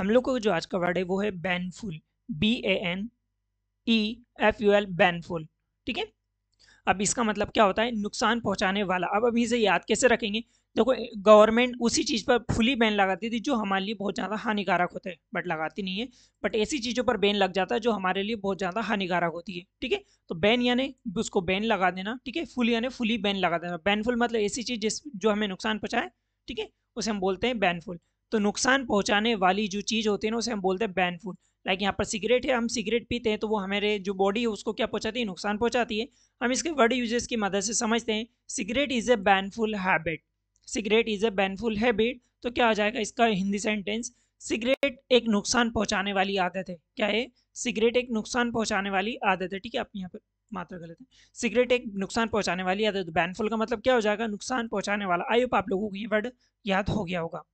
हम लोग को जो आज का वर्ड है वो है baneful B A N E F U L baneful ठीक है अब इसका मतलब क्या होता है नुकसान पहुंचाने वाला अब अभी से याद कैसे रखेंगे देखो गवर्नमेंट उसी चीज़ पर फुली बैन लगाती थी जो हमारे लिए बहुत ज़्यादा हानिकारक होता है बट लगाती नहीं है बट ऐसी चीज़ों पर बैन लग जाता है जो हमारे लिए बहुत ज़्यादा हानिकारक होती है ठीक है तो बैन यानी उसको बैन लगा देना ठीक है फुल यानी फुली बैन लगा देना बैनफुल मतलब ऐसी चीज़ जिस जो हमें नुकसान पहुँचाए ठीक है उसे हम बोलते हैं बैनफुल तो नुकसान पहुंचाने वाली जो चीज़ होती है ना उसे हम बोलते हैं बैनफुल लाइक यहाँ पर सिगरेट है हम सिगरेट पीते हैं तो वो हमारे जो बॉडी है उसको क्या पहुँचाती है नुकसान पहुँचाती है हम इसके वर्ड यूजेस की मदद से समझते हैं cigarette is a baneful habit cigarette is a baneful habit तो क्या आ जाएगा इसका हिंदी सेंटेंस सिगरेट एक नुकसान पहुंचाने वाली आदत है क्या है सिगरेट एक नुकसान पहुंचाने वाली आदत है ठीक है आप यहाँ पर मात्रा गलत है सिगरेट एक नुकसान पहुंचाने वाली आदत बैनफुल का मतलब क्या हो जाएगा नुकसान पहुंचाने वाला आई होप आप लोगों को ये वर्ड याद हो गया होगा